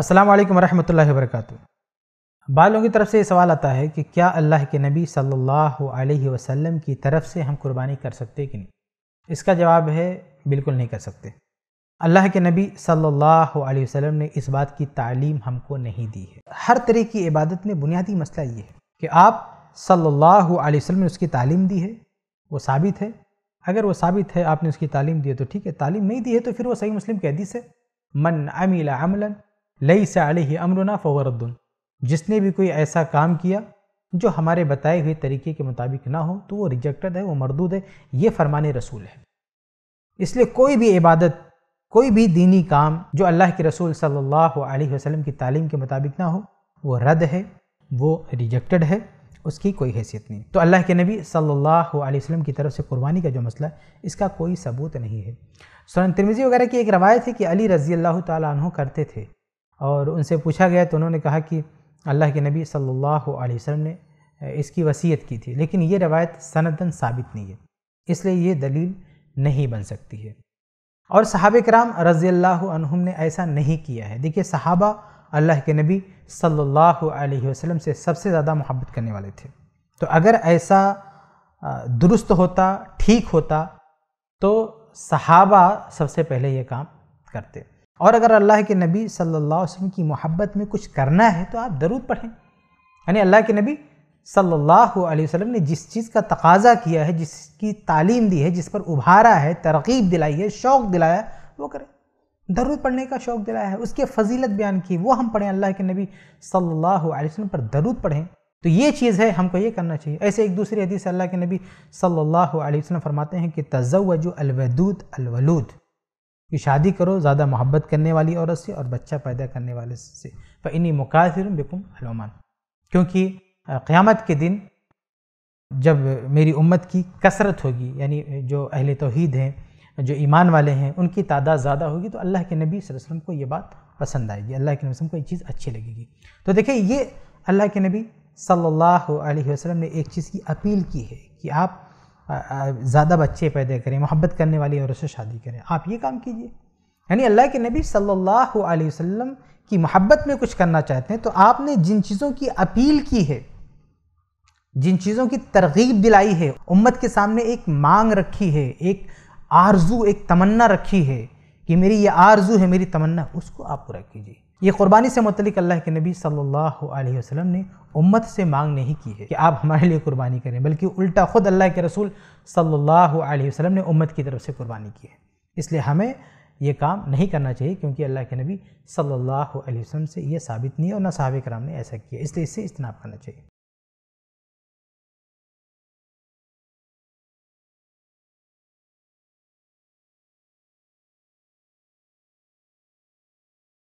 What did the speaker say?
अस्सलाम वालेकुम रहमतुल्लाहि वरकत बालों की तरफ से ये सवाल आता है कि क्या अल्लाह के नबी सल्लल्लाहु अलैहि वसल्लम की तरफ से हम कुर्बानी कर सकते कि नहीं इसका जवाब है बिल्कुल नहीं कर सकते अल्लाह के नबी सल्लल्लाहु अलैहि वसल्लम ने इस बात की तालीम हमको नहीं दी है हर तरह की इबादत में बुनियादी मसला ये है कि आप सल्लल्लाहु अलैहि वसल्लम ने उसकी तालीम दी है वो साबित है अगर वो साबित है आपने उसकी तालीम दी है तो ठीक है तालीम नहीं दी है तो फिर वो सही मुस्लिम की हदीस है मन अमीला अमलन लई से आलि ही अमरुना फ़वरद्दन जिसने भी कोई ऐसा काम किया जो हमारे बताए हुए तरीके के मुताबिक ना हो तो वो रिजेक्टेड है वो मरदूद है ये फरमान रसूल है इसलिए कोई भी इबादत कोई भी दीनी काम जो अल्लाह के रसूल सल्लल्लाहु अलैहि वसल्लम की तालीम के मुताबिक ना हो वो रद्द है वो रिजेक्टेड है उसकी कोई हैसियत नहीं तो अल्लाह के नबी सल्लल्लाहु अलैहि वसल्लम की तरफ से कुर्बानी का जो मसला है इसका कोई सबूत नहीं है सोन तिरमिजी वगैरह की एक रवायत है कि अली रज़ी अल्लाह तहों करते थे और उनसे पूछा गया तो उन्होंने कहा कि अल्लाह के नबी सल्लल्लाहु अलैहि वसल्लम ने इसकी वसीयत की थी लेकिन ये रवायत सनदन साबित नहीं है इसलिए ये दलील नहीं बन सकती है और सहाब कराम रज़ी अनहुम ने ऐसा नहीं किया है देखिए सहाबा अल्लाह के नबी सल्लल्लाहु अलैहि वसल्लम से सबसे ज़्यादा मोहब्बत करने वाले थे तो अगर ऐसा दुरुस्त होता ठीक होता तो सहाबा सबसे पहले ये काम करते और अगर अल्लाह के नबी सल्लल्लाहु अलैहि वसल्लम की मोहब्बत में कुछ करना है तो आप दरूद पढ़ें यानी अल्लाह के नबी सल्लल्लाहु अलैहि वसल्लम ने जिस चीज़ का तकाजा किया है जिसकी तालीम दी है जिस पर उभारा है तरगीब दिलाई है शौक़ दिलाया वो करें दरूद पढ़ने का शौक़ दिलाया है उसकी फजीलत बयान की वो हम पढ़ें अल्लाह के नबी सल्लल्लाहु अलैहि वसल्लम पर दरूद पढ़ें तो ये चीज़ है हमको ये करना चाहिए ऐसे एक दूसरी हदीस अल्लाह के नबी सल्लल्लाहु अलैहि वसल्लम फरमाते हैं कि तजवज अलवदूद अलवलूद कि शादी करो ज़्यादा मोहब्बत करने वाली औरत से और बच्चा पैदा करने वाले से फ़ इन्हीं मुकाफिर बिकुम अलमान क्योंकि क़्यामत के दिन जब मेरी उम्मत की कसरत होगी यानी जो अहल तोहद हैं जो ईमान वाले हैं उनकी तादाद ज़्यादा होगी तो अल्लाह के नबी वसल्लम को ये बात पसंद आएगी अल्लाह के नबी को ये चीज़ अच्छी लगेगी तो देखिए ये अल्लाह के नबी सल्लल्लाहु अलैहि वसल्लम ने एक चीज़ की अपील की है कि आप ज़्यादा बच्चे पैदा करें मोहब्बत करने वाली औरत से शादी करें आप ये काम कीजिए यानी अल्लाह के नबी सल्लल्लाहु अलैहि वसल्लम की मोहब्बत में कुछ करना चाहते हैं तो आपने जिन चीज़ों की अपील की है जिन चीज़ों की तरगीब दिलाई है उम्मत के सामने एक मांग रखी है एक आरजू एक तमन्ना रखी है कि मेरी ये आरजू है मेरी तमन्ना उसको आप पूरा कीजिए ये क़ुरबानी से मतलब अल्लाह के नबी सल्लल्लाहु अलैहि वसल्लम ने उम्मत से मांग नहीं की है कि आप हमारे लिए कुर्बानी करें बल्कि उल्टा ख़ुद अल्लाह के रसूल सल्लल्लाहु अलैहि वसल्लम ने उम्मत की तरफ से कुर्बानी की है इसलिए हमें ये काम नहीं करना चाहिए क्योंकि अल्लाह के नबी सल्लल्लाहु अलैहि वसल्लम से ये साबित नहीं है और ना साहब कराम ने ऐसा किया इसलिए इससे इज्तनाब करना चाहिए